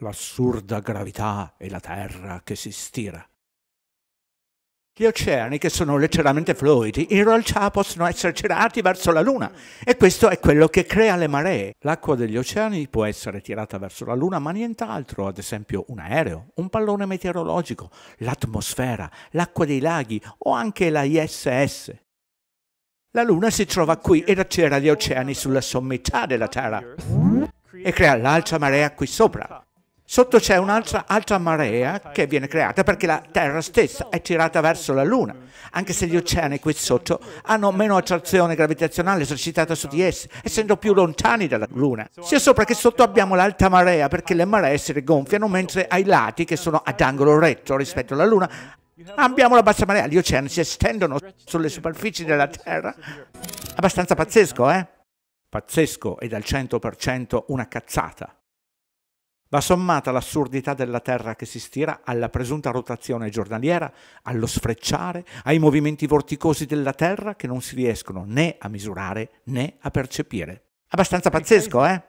l'assurda gravità e la terra che si stira. Gli oceani, che sono leggermente fluidi, in realtà possono essere tirati verso la Luna e questo è quello che crea le maree. L'acqua degli oceani può essere tirata verso la Luna, ma nient'altro, ad esempio un aereo, un pallone meteorologico, l'atmosfera, l'acqua dei laghi o anche la ISS. La Luna si trova qui ed accera gli oceani sulla sommità della Terra e crea l'alta marea qui sopra. Sotto c'è un'altra altra marea che viene creata perché la Terra stessa è tirata verso la Luna, anche se gli oceani qui sotto hanno meno attrazione gravitazionale esercitata su di essi, essendo più lontani dalla Luna. Sia sopra che sotto abbiamo l'alta marea perché le maree si rigonfiano, mentre ai lati, che sono ad angolo retto rispetto alla Luna, abbiamo la bassa marea. Gli oceani si estendono sulle superfici della Terra. Abbastanza pazzesco, eh? Pazzesco e dal 100% una cazzata. Va sommata l'assurdità della Terra che si stira alla presunta rotazione giornaliera, allo sfrecciare, ai movimenti vorticosi della Terra che non si riescono né a misurare né a percepire. Abbastanza pazzesco, eh?